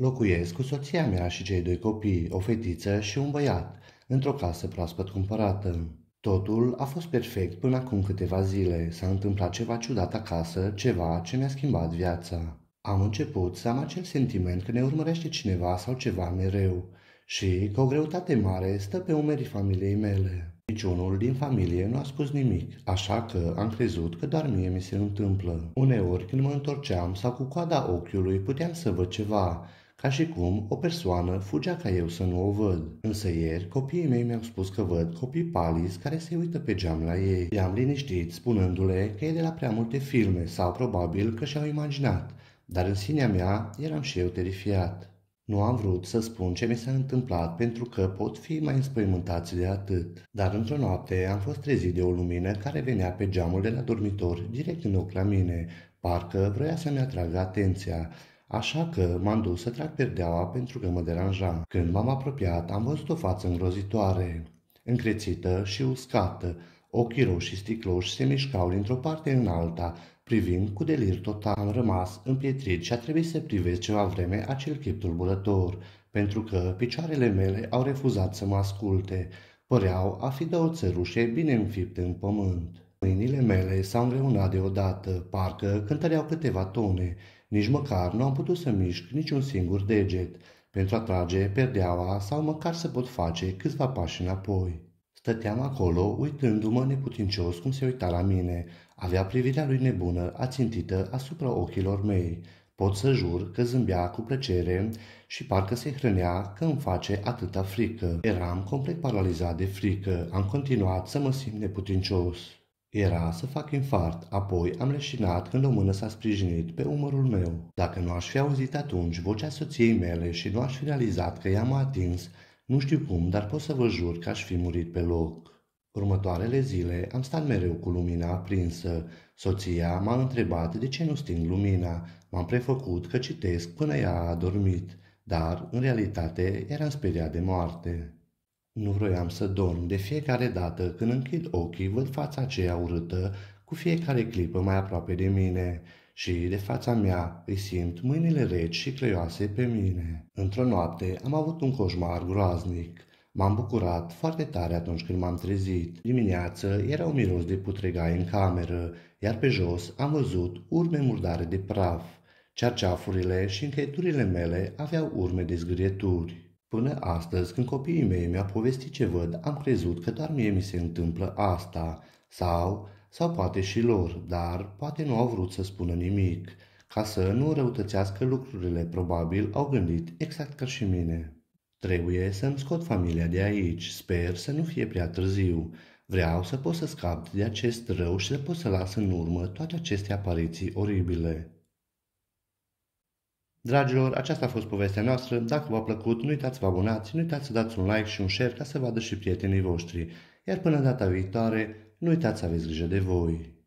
Locuiesc cu soția mea și cei doi copii, o fetiță și un băiat, într-o casă proaspăt cumpărată. Totul a fost perfect până acum câteva zile. S-a întâmplat ceva ciudat acasă, ceva ce mi-a schimbat viața. Am început să am acel sentiment că ne urmărește cineva sau ceva mereu și că o greutate mare stă pe umerii familiei mele. Niciunul din familie nu a spus nimic, așa că am crezut că doar mie mi se întâmplă. Uneori, când mă întorceam sau cu coada ochiului, puteam să văd ceva, ca și cum o persoană fugea ca eu să nu o văd. Însă ieri, copiii mei mi-au spus că văd copii palis care se uită pe geam la ei. I-am liniștit spunându-le că e de la prea multe filme sau probabil că și-au imaginat, dar în sinea mea eram și eu terifiat. Nu am vrut să spun ce mi s-a întâmplat pentru că pot fi mai înspăimântați de atât. Dar într-o noapte am fost trezit de o lumină care venea pe geamul de la dormitor direct în ochi la mine, parcă vrea să-mi atragă atenția Așa că m-am dus să trag perdeaua pentru că mă deranja. Când m-am apropiat, am văzut o față îngrozitoare, încrețită și uscată. Ochii roșii sticloși se mișcau dintr-o parte în alta, privind cu delir total. Am rămas împietrit și a trebuit să privesc ceva vreme acel chip tulburător, pentru că picioarele mele au refuzat să mă asculte. Păreau a fi o țărușe bine înfipte în pământ. Mâinile mele s-au îngreunat deodată, parcă cântăreau câteva tone nici măcar nu am putut să mișc niciun singur deget pentru a trage perdeaua sau măcar să pot face câțiva pași înapoi. Stăteam acolo uitându-mă neputincios cum se uita la mine. Avea privirea lui nebună ațintită asupra ochilor mei. Pot să jur că zâmbea cu plăcere și parcă se hrănea că îmi face atâta frică. Eram complet paralizat de frică. Am continuat să mă simt neputincios. Era să fac infart, apoi am leșinat când o mână s-a sprijinit pe umărul meu. Dacă nu aș fi auzit atunci vocea soției mele și nu aș fi realizat că ea m-a atins, nu știu cum, dar pot să vă jur că aș fi murit pe loc. Următoarele zile am stat mereu cu lumina aprinsă. Soția m-a întrebat de ce nu sting lumina. M-am prefăcut că citesc până ea a adormit, dar, în realitate, eram speriat de moarte. Nu vroiam să dorm de fiecare dată când închid ochii, văd fața aceea urâtă, cu fiecare clipă mai aproape de mine și de fața mea îi simt mâinile reci și creioase pe mine. Într-o noapte am avut un coșmar groaznic. M-am bucurat foarte tare atunci când m-am trezit. Dimineață era un miros de putregai în cameră, iar pe jos am văzut urme murdare de praf. Cerceafurile și încheieturile mele aveau urme de zgârieturi. Până astăzi, când copiii mei mi-au povestit ce văd, am crezut că doar mie mi se întâmplă asta, sau, sau poate și lor, dar poate nu au vrut să spună nimic. Ca să nu răutățească lucrurile, probabil au gândit exact ca și mine. Trebuie să-mi scot familia de aici, sper să nu fie prea târziu. Vreau să pot să scap de acest rău și să pot să las în urmă toate aceste apariții oribile. Dragilor, aceasta a fost povestea noastră. Dacă v-a plăcut, nu uitați să vă abonați, nu uitați să dați un like și un share ca să vadă și prietenii voștri. Iar până data viitoare, nu uitați să aveți grijă de voi.